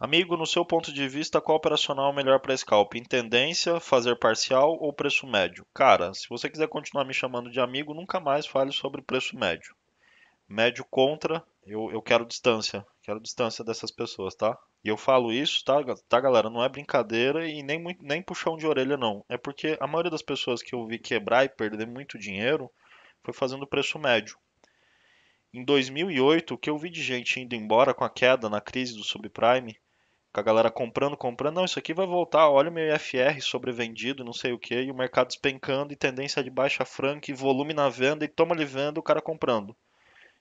Amigo, no seu ponto de vista, qual operacional é melhor para scalp? Em tendência, fazer parcial ou preço médio? Cara, se você quiser continuar me chamando de amigo, nunca mais fale sobre preço médio. Médio contra, eu, eu quero distância. Quero distância dessas pessoas, tá? E eu falo isso, tá, tá galera? Não é brincadeira e nem, nem puxão de orelha, não. É porque a maioria das pessoas que eu vi quebrar e perder muito dinheiro foi fazendo preço médio. Em 2008, o que eu vi de gente indo embora com a queda na crise do subprime com a galera comprando, comprando, não, isso aqui vai voltar, olha o meu IFR sobrevendido, não sei o que, e o mercado despencando, e tendência de baixa franca, e volume na venda, e toma ali venda, o cara comprando.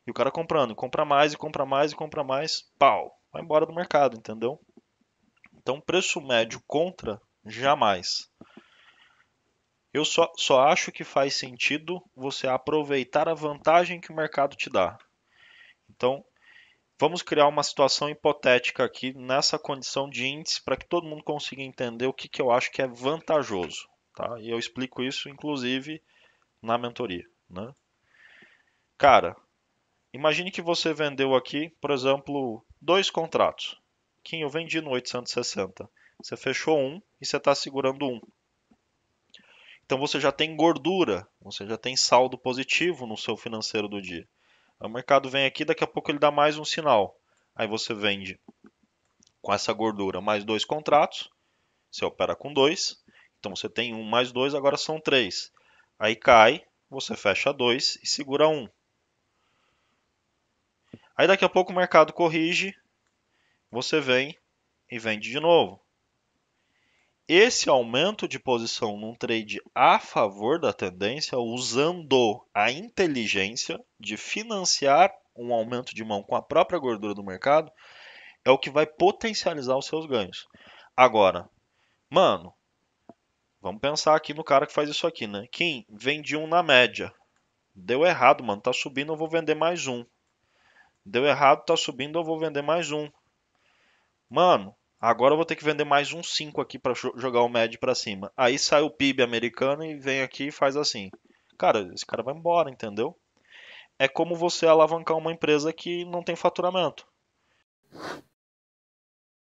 E o cara comprando, compra mais, e compra mais, e compra mais, pau, vai embora do mercado, entendeu? Então, preço médio contra, jamais. Eu só, só acho que faz sentido você aproveitar a vantagem que o mercado te dá. Então, Vamos criar uma situação hipotética aqui nessa condição de índice para que todo mundo consiga entender o que, que eu acho que é vantajoso. Tá? E eu explico isso, inclusive, na mentoria. Né? Cara, imagine que você vendeu aqui, por exemplo, dois contratos. Kim, eu vendi no 860. Você fechou um e você está segurando um. Então você já tem gordura, você já tem saldo positivo no seu financeiro do dia. O mercado vem aqui, daqui a pouco ele dá mais um sinal. Aí você vende com essa gordura mais dois contratos. Você opera com dois. Então você tem um mais dois, agora são três. Aí cai, você fecha dois e segura um. Aí daqui a pouco o mercado corrige, você vem e vende de novo esse aumento de posição num trade a favor da tendência, usando a inteligência de financiar um aumento de mão com a própria gordura do mercado, é o que vai potencializar os seus ganhos. Agora, mano, vamos pensar aqui no cara que faz isso aqui, né? Kim, vendi um na média. Deu errado, mano, tá subindo, eu vou vender mais um. Deu errado, tá subindo, eu vou vender mais um. Mano, Agora eu vou ter que vender mais um 5 aqui para jogar o médio para cima. Aí sai o PIB americano e vem aqui e faz assim. Cara, esse cara vai embora, entendeu? É como você alavancar uma empresa que não tem faturamento.